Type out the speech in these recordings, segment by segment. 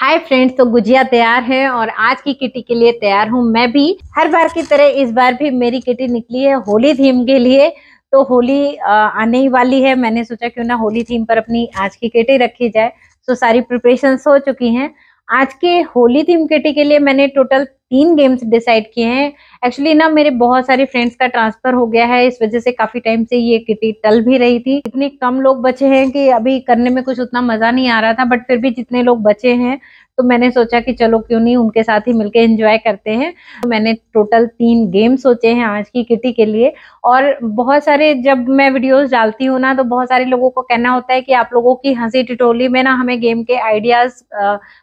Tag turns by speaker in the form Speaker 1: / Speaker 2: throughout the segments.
Speaker 1: hi friends तो गुजिया तैयार है और आज की किटी के लिए तैयार हूँ मैं भी हर बार की तरह इस बार भी मेरी किटी निकली है होली थीम के लिए तो होली आने ही वाली है मैंने सोचा क्यों ना होली थीम पर अपनी आज की किटी रखी जाए तो सारी प्रिपरेशन हो चुकी हैं आज के होली थीम किटी के लिए मैंने टोटल तीन गेम्स डिसाइड किए हैं एक्चुअली ना मेरे बहुत सारे फ्रेंड्स का ट्रांसफर हो गया है इस वजह से काफी टाइम से ये किटी टल भी रही थी इतने कम लोग बचे हैं कि अभी करने में कुछ उतना मजा नहीं आ रहा था बट फिर भी जितने लोग बचे हैं तो मैंने सोचा कि चलो क्यों नहीं उनके साथ ही मिलके एंजॉय करते हैं तो मैंने टोटल तीन गेम सोचे हैं आज की किटी के लिए और बहुत सारे जब मैं वीडियोस डालती हूँ ना तो बहुत सारे लोगों को कहना होता है कि आप लोगों की हंसी टिटोली में ना हमें गेम के आइडियाज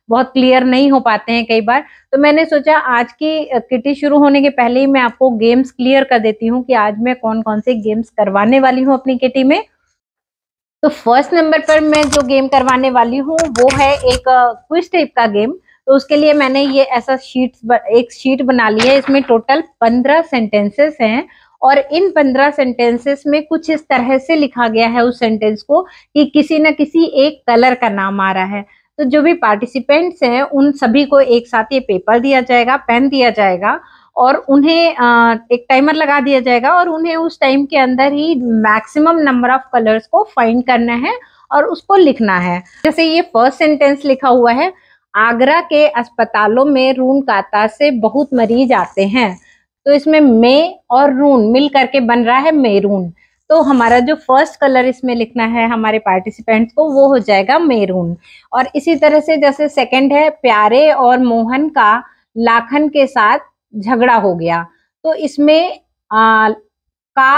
Speaker 1: बहुत क्लियर नहीं हो पाते हैं कई बार तो मैंने सोचा आज की किटी शुरू होने के पहले ही मैं आपको गेम्स क्लियर कर देती हूँ कि आज मैं कौन कौन से गेम्स करवाने वाली हूँ अपनी किटी में तो फर्स्ट नंबर पर मैं जो गेम करवाने वाली हूँ वो है एक क्विज टाइप का गेम तो उसके लिए मैंने ये ऐसा शीट एक शीट बना ली है इसमें टोटल पंद्रह सेंटेंसेस हैं और इन पंद्रह सेंटेंसेस में कुछ इस तरह से लिखा गया है उस सेंटेंस को कि किसी ना किसी एक कलर का नाम आ रहा है तो जो भी पार्टिसिपेंट्स हैं उन सभी को एक साथ ये पेपर दिया जाएगा पेन दिया जाएगा और उन्हें एक टाइमर लगा दिया जाएगा और उन्हें उस टाइम के अंदर ही मैक्सिमम नंबर ऑफ कलर्स को फाइंड करना है और उसको लिखना है जैसे ये फर्स्ट सेंटेंस लिखा हुआ है आगरा के अस्पतालों में रून काता से बहुत मरीज आते हैं तो इसमें मे और रून मिल करके बन रहा है मेरून तो हमारा जो फर्स्ट कलर इसमें लिखना है हमारे पार्टिसिपेंट्स को वो हो जाएगा मेरून और इसी तरह से जैसे सेकंड है प्यारे और मोहन का लाखन के साथ झगड़ा हो गया तो इसमें आ, का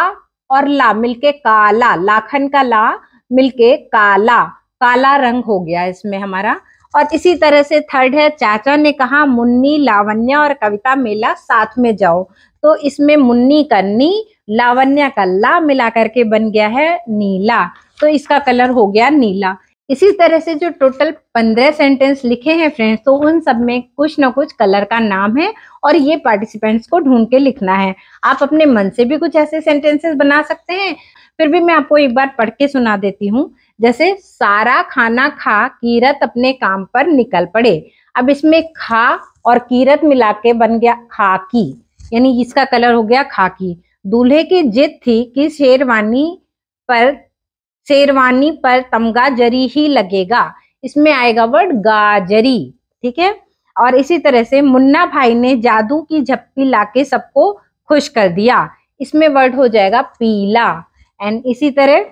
Speaker 1: और ला मिलके काला लाखन का ला मिलके काला काला रंग हो गया इसमें हमारा और इसी तरह से थर्ड है चाचा ने कहा मुन्नी लावण्या और कविता मेला साथ में जाओ तो इसमें मुन्नी का नी लावण्या का ला मिला करके बन गया है नीला तो इसका कलर हो गया नीला इसी तरह से जो टोटल पंद्रह सेंटेंस लिखे हैं फ्रेंड्स तो उन सब में कुछ ना कुछ कलर का नाम है और ये पार्टिसिपेंट्स को ढूंढ के लिखना है आप अपने मन से भी कुछ ऐसे सेंटेंसेस बना सकते हैं फिर भी मैं आपको एक बार पढ़ के सुना देती हूँ जैसे सारा खाना खा कीरत अपने काम पर निकल पड़े अब इसमें खा और कीरत मिला के बन गया खाकी यानी इसका कलर हो गया खाकी दूल्हे की जिद थी कि शेरवानी पर शेरवानी पर तमगा जरी ही लगेगा इसमें आएगा वर्ड गाजरी ठीक है और इसी तरह से मुन्ना भाई ने जादू की झप्पी लाके सबको खुश कर दिया इसमें वर्ड हो जाएगा पीला एंड इसी तरह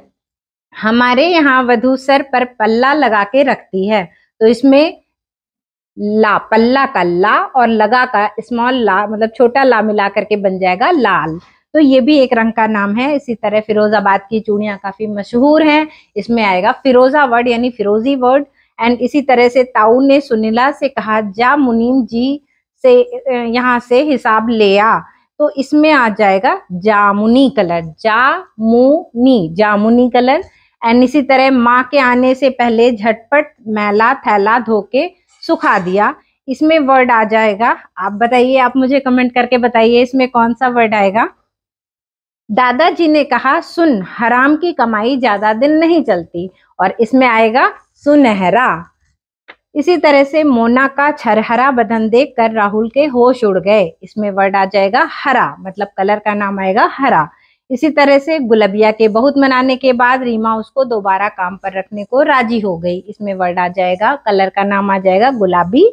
Speaker 1: हमारे यहाँ वधु सर पर पल्ला लगा के रखती है तो इसमें ला पल्ला का ला और लगा का स्मॉल ला मतलब छोटा ला मिला करके बन जाएगा लाल तो ये भी एक रंग का नाम है इसी तरह फिरोजाबाद की चूड़ियाँ काफी मशहूर हैं इसमें आएगा फिरोजा वर्ड यानी फिरोजी वर्ड एंड इसी तरह से ताऊ ने सुनीला से कहा जा मुनीम जी से यहाँ से हिसाब ले आ तो इसमें आ जाएगा जामुनी कलर मुनी जामुनी कलर एंड इसी तरह माँ के आने से पहले झटपट मैला थैला धोके सुखा दिया इसमें वर्ड आ जाएगा आप बताइए आप मुझे कमेंट करके बताइए इसमें कौन सा वर्ड आएगा दादाजी ने कहा सुन हराम की कमाई ज्यादा दिन नहीं चलती और इसमें आएगा सुनहरा इसी तरह से मोना का छरहरा बदन देख कर राहुल के होश उड़ गए इसमें वर्ड आ जाएगा हरा मतलब कलर का नाम आएगा हरा इसी तरह से गुलबिया के बहुत मनाने के बाद रीमा उसको दोबारा काम पर रखने को राजी हो गई इसमें वर्ड आ जाएगा कलर का नाम आ जाएगा गुलाबी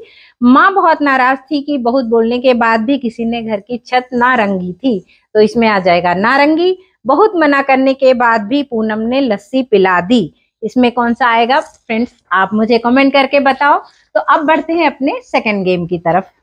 Speaker 1: माँ बहुत नाराज थी कि बहुत बोलने के बाद भी किसी ने घर की छत नारंगी थी तो इसमें आ जाएगा नारंगी बहुत मना करने के बाद भी पूनम ने लस्सी पिला दी इसमें कौन सा आएगा फ्रेंड्स आप मुझे कमेंट करके बताओ तो अब बढ़ते हैं अपने सेकेंड गेम की तरफ